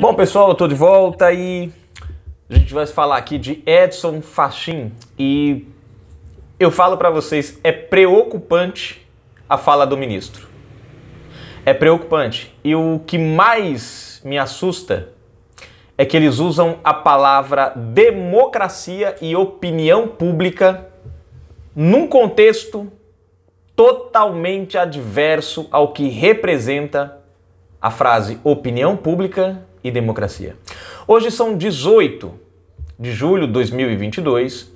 Bom, pessoal, eu tô de volta e a gente vai falar aqui de Edson Fachin e eu falo para vocês, é preocupante a fala do ministro. É preocupante. E o que mais me assusta é que eles usam a palavra democracia e opinião pública num contexto totalmente adverso ao que representa a frase opinião pública e Democracia. Hoje são 18 de julho de 2022.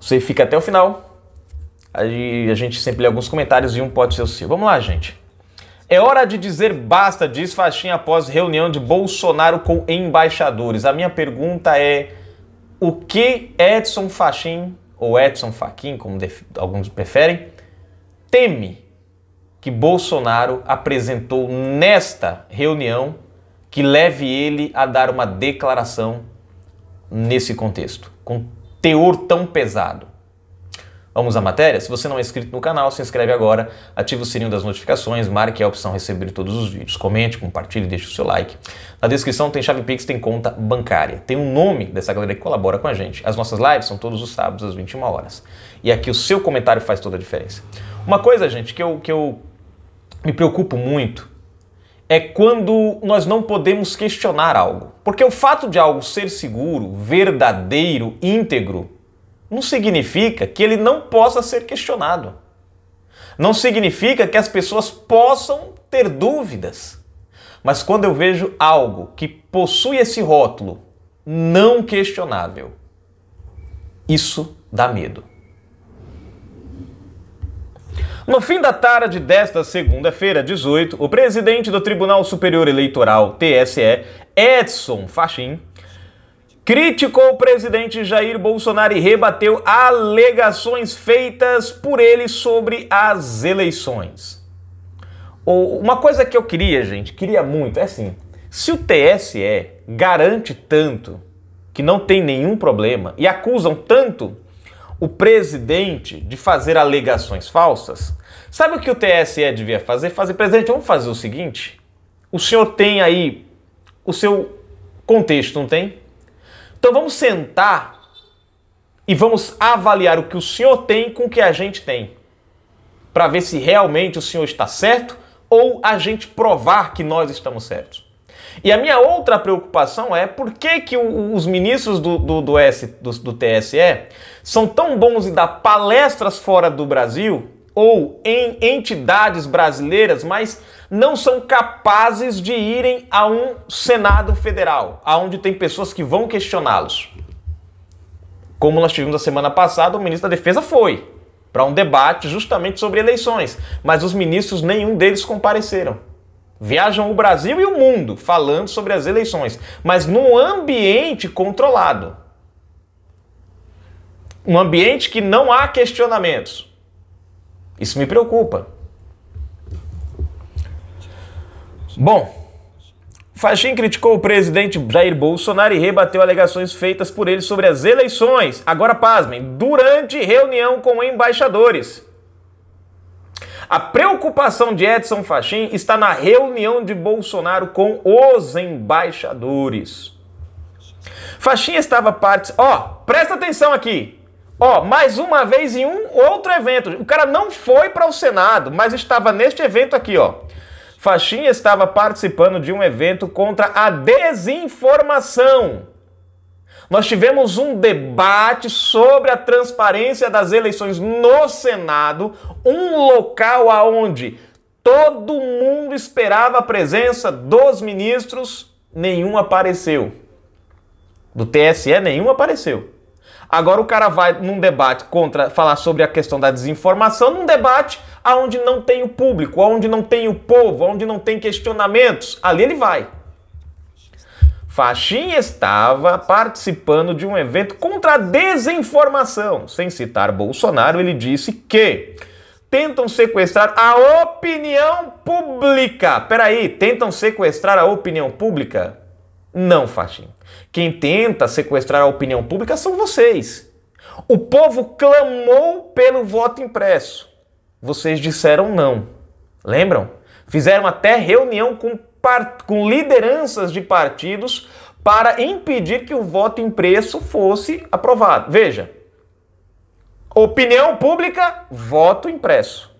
Você fica até o final. Aí a gente sempre lê alguns comentários e um pode ser o seu. Vamos lá, gente. É hora de dizer basta, diz Faixinha após reunião de Bolsonaro com embaixadores. A minha pergunta é: o que Edson Fachin, ou Edson Faquin, como alguns preferem, teme que Bolsonaro apresentou nesta reunião que leve ele a dar uma declaração nesse contexto, com teor tão pesado. Vamos à matéria? Se você não é inscrito no canal, se inscreve agora, ative o sininho das notificações, marque a opção receber todos os vídeos, comente, compartilhe, deixe o seu like. Na descrição tem chave Pix, tem conta bancária. Tem o um nome dessa galera que colabora com a gente. As nossas lives são todos os sábados às 21 horas. E aqui o seu comentário faz toda a diferença. Uma coisa, gente, que eu, que eu me preocupo muito é quando nós não podemos questionar algo. Porque o fato de algo ser seguro, verdadeiro, íntegro, não significa que ele não possa ser questionado. Não significa que as pessoas possam ter dúvidas. Mas quando eu vejo algo que possui esse rótulo não questionável, isso dá medo. No fim da tarde desta segunda-feira, 18, o presidente do Tribunal Superior Eleitoral, TSE, Edson Fachin, criticou o presidente Jair Bolsonaro e rebateu alegações feitas por ele sobre as eleições. Uma coisa que eu queria, gente, queria muito, é assim: se o TSE garante tanto que não tem nenhum problema e acusam tanto o presidente de fazer alegações falsas, Sabe o que o TSE devia fazer? Fazer, presidente, vamos fazer o seguinte: o senhor tem aí o seu contexto, não tem? Então vamos sentar e vamos avaliar o que o senhor tem com o que a gente tem, para ver se realmente o senhor está certo ou a gente provar que nós estamos certos. E a minha outra preocupação é por que, que os ministros do, do, do, S, do, do TSE são tão bons em dar palestras fora do Brasil ou em entidades brasileiras, mas não são capazes de irem a um Senado Federal, aonde tem pessoas que vão questioná-los. Como nós tivemos a semana passada, o ministro da Defesa foi para um debate justamente sobre eleições, mas os ministros nenhum deles compareceram. Viajam o Brasil e o mundo falando sobre as eleições, mas num ambiente controlado. Um ambiente que não há questionamentos. Isso me preocupa. Bom, Faxin criticou o presidente Jair Bolsonaro e rebateu alegações feitas por ele sobre as eleições. Agora, pasmem, durante reunião com embaixadores. A preocupação de Edson Fachin está na reunião de Bolsonaro com os embaixadores. Fachin estava parte. Ó, oh, presta atenção aqui. Ó, mais uma vez em um outro evento. O cara não foi para o Senado, mas estava neste evento aqui, ó. Faxinha estava participando de um evento contra a desinformação. Nós tivemos um debate sobre a transparência das eleições no Senado, um local aonde todo mundo esperava a presença dos ministros, nenhum apareceu. Do TSE, nenhum apareceu. Agora o cara vai num debate contra falar sobre a questão da desinformação, num debate aonde não tem o público, aonde não tem o povo, aonde não tem questionamentos, ali ele vai. Faxin estava participando de um evento contra a desinformação. Sem citar Bolsonaro, ele disse que tentam sequestrar a opinião pública. Peraí, tentam sequestrar a opinião pública? Não, Fatim. Quem tenta sequestrar a opinião pública são vocês. O povo clamou pelo voto impresso. Vocês disseram não. Lembram? Fizeram até reunião com, com lideranças de partidos para impedir que o voto impresso fosse aprovado. Veja, Opinião pública, voto impresso.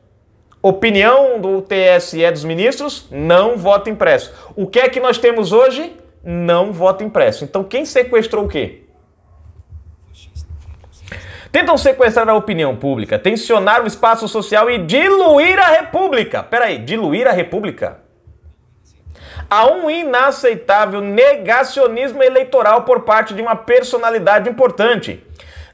Opinião do TSE dos ministros, não voto impresso. O que é que nós temos hoje? não vota impresso. Então quem sequestrou o quê? Tentam sequestrar a opinião pública, tensionar o espaço social e diluir a república. Peraí, diluir a república? Há um inaceitável negacionismo eleitoral por parte de uma personalidade importante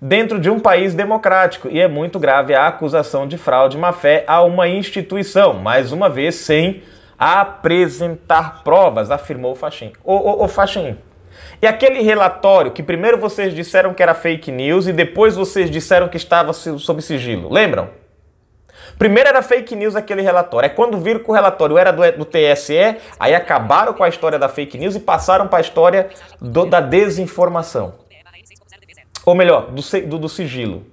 dentro de um país democrático e é muito grave a acusação de fraude e má-fé a uma instituição, mais uma vez sem apresentar provas, afirmou o Faxin. Ô, ô, ô e aquele relatório que primeiro vocês disseram que era fake news e depois vocês disseram que estava sob sigilo, lembram? Primeiro era fake news aquele relatório. É quando viram que o relatório era do, do, TSE, aí acabaram com a história da fake news e passaram para a história do, da desinformação. Ou melhor, do, do, do sigilo.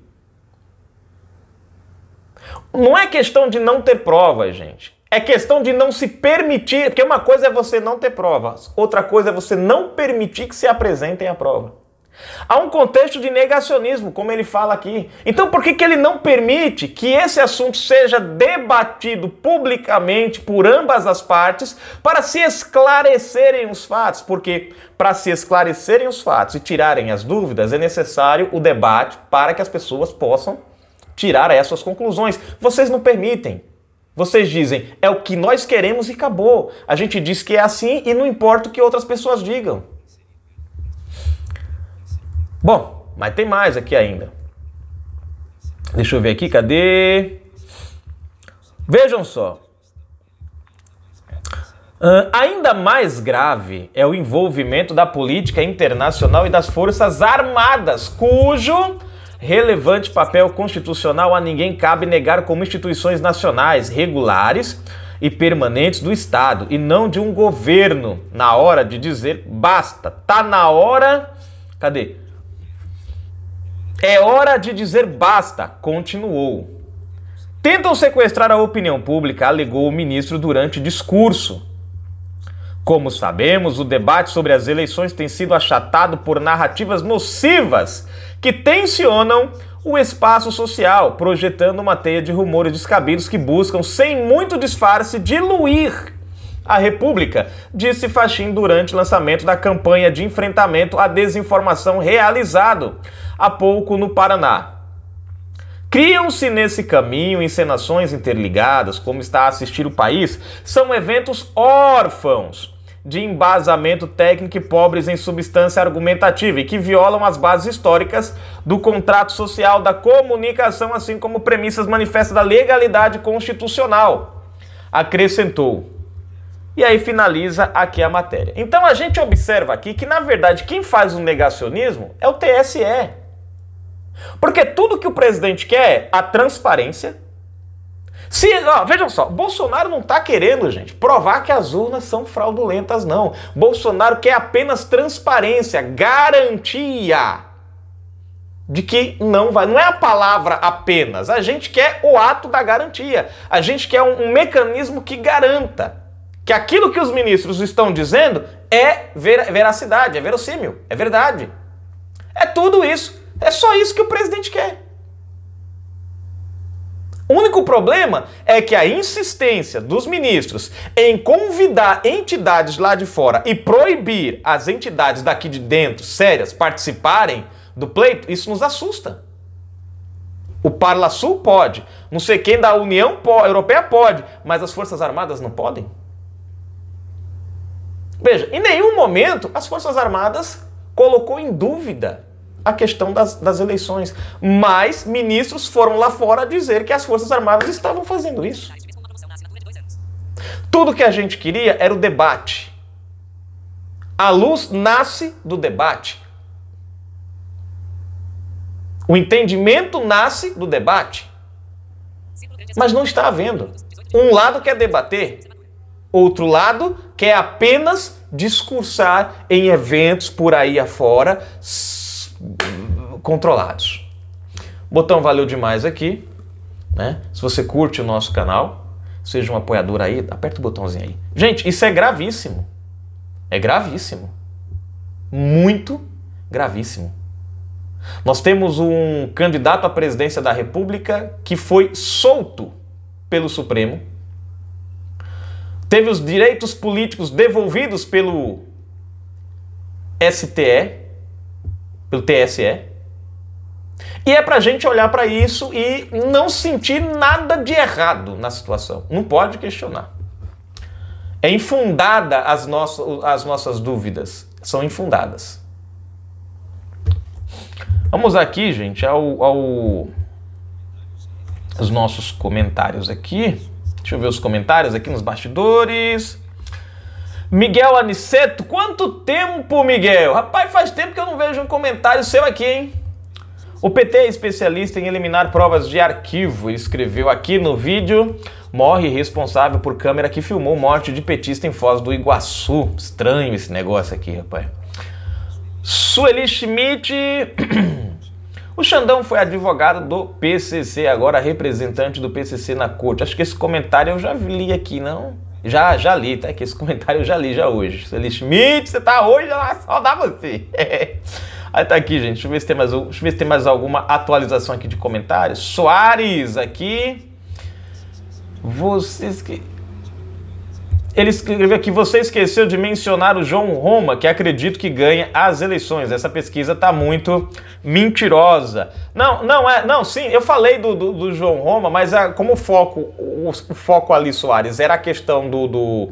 Não é questão de não ter provas, gente. É questão de não se permitir, porque uma coisa é você não ter provas, outra coisa é você não permitir que se apresentem a prova. Há um contexto de negacionismo, como ele fala aqui. Então, por que, que ele não permite que esse assunto seja debatido publicamente por ambas as partes para se esclarecerem os fatos? Porque, para se esclarecerem os fatos e tirarem as dúvidas, é necessário o debate para que as pessoas possam tirar essas conclusões. Vocês não permitem. Vocês dizem, é o que nós queremos e acabou. A gente diz que é assim e não importa o que outras pessoas digam. Bom, mas tem mais aqui ainda. Deixa eu ver aqui, cadê? Vejam só. Uh, ainda mais grave é o envolvimento da política internacional e das forças armadas, cujo relevante papel constitucional a ninguém cabe negar como instituições nacionais regulares e permanentes do Estado e não de um governo na hora de dizer basta, tá na hora. Cadê? É hora de dizer basta, continuou. Tentam sequestrar a opinião pública, alegou o ministro durante discurso. Como sabemos, o debate sobre as eleições tem sido achatado por narrativas nocivas que tensionam o espaço social, projetando uma teia de rumores descabidos que buscam, sem muito disfarce, diluir a República, disse Faxim durante o lançamento da campanha de enfrentamento à desinformação realizado há pouco no Paraná. Criam-se nesse caminho encenações interligadas, como está a assistir o país, são eventos órfãos de embasamento técnico e pobres em substância argumentativa e que violam as bases históricas do contrato social da comunicação, assim como premissas manifestas da legalidade constitucional. Acrescentou. E aí finaliza aqui a matéria. Então a gente observa aqui que, na verdade, quem faz o negacionismo é o TSE. Porque tudo que o presidente quer é a transparência. Se, ó, vejam só, Bolsonaro não está querendo, gente, provar que as urnas são fraudulentas, não. Bolsonaro quer apenas transparência, garantia de que não vai. Não é a palavra apenas. A gente quer o ato da garantia. A gente quer um, um mecanismo que garanta que aquilo que os ministros estão dizendo é ver, veracidade, é verossímil, é verdade. É tudo isso. É só isso que o presidente quer. O único problema é que a insistência dos ministros em convidar entidades lá de fora e proibir as entidades daqui de dentro, sérias, participarem do pleito, isso nos assusta. O Parla Sul pode, não sei quem da União Europeia pode, mas as Forças Armadas não podem? Veja, em nenhum momento as Forças Armadas colocou em dúvida a questão das, das eleições. Mas ministros foram lá fora dizer que as Forças Armadas estavam fazendo isso. Tudo que a gente queria era o debate. A luz nasce do debate. O entendimento nasce do debate. Mas não está havendo. Um lado quer debater, outro lado quer apenas discursar em eventos por aí afora, controlados. botão valeu demais aqui. Né? Se você curte o nosso canal, seja um apoiador aí, aperta o botãozinho aí. Gente, isso é gravíssimo. É gravíssimo. Muito gravíssimo. Nós temos um candidato à presidência da República que foi solto pelo Supremo, teve os direitos políticos devolvidos pelo STE, pelo TSE, e é para gente olhar para isso e não sentir nada de errado na situação. Não pode questionar. É infundada as nossas, as nossas dúvidas. São infundadas. Vamos aqui, gente, ao, ao os nossos comentários aqui. Deixa eu ver os comentários aqui nos bastidores. Miguel Aniceto, quanto tempo, Miguel? Rapaz, faz tempo que eu não vejo um comentário seu aqui, hein? O PT é especialista em eliminar provas de arquivo e escreveu aqui no vídeo: morre responsável por câmera que filmou morte de petista em Foz do Iguaçu. Estranho esse negócio aqui, rapaz. Sueli Schmidt. O Xandão foi advogado do PCC, agora representante do PCC na corte. Acho que esse comentário eu já li aqui, não? Já, já li, tá? Que esse comentário eu já li já hoje. Sueli Schmidt, você tá hoje, só saudar você. Aí tá aqui, gente. Deixa eu ver se tem mais, deixa eu ver se tem mais alguma atualização aqui de comentários. Soares aqui. Vocês que. Ele escreveu aqui: você esqueceu de mencionar o João Roma, que acredito que ganha as eleições. Essa pesquisa tá muito mentirosa. Não, não é, não, sim, eu falei do, do, do João Roma, mas a, é como o foco, o, o, foco ali, Soares, era a questão do, do,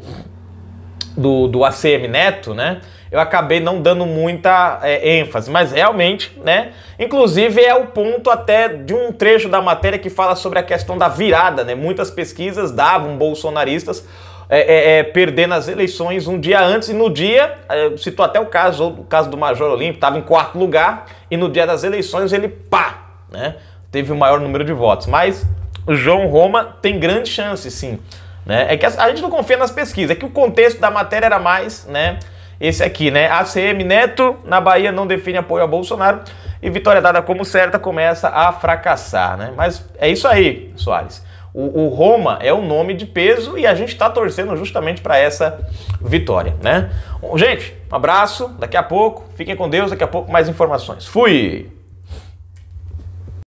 do, do ACM Neto, né? eu acabei não dando muita é, ênfase, mas realmente, né? Inclusive é o ponto até de um trecho da matéria que fala sobre a questão da virada, né? Muitas pesquisas davam bolsonaristas é, é, é perdendo as eleições um dia antes e no dia, é, citou até o caso, o caso do Major Olímpio, estava em quarto lugar e no dia das eleições ele pá, né? Teve o maior número de votos, mas o João Roma tem grande chance, sim. Né? É que a, a gente não confia nas pesquisas, é que o contexto da matéria era mais, né? esse aqui, né? ACM Neto na Bahia não define apoio a Bolsonaro e vitória dada como certa começa a fracassar, né? Mas é isso aí, Soares. O, o Roma é um nome de peso e a gente está torcendo justamente para essa vitória, né? Bom, gente, um abraço, daqui a pouco, fiquem com Deus, daqui a pouco mais informações. Fui!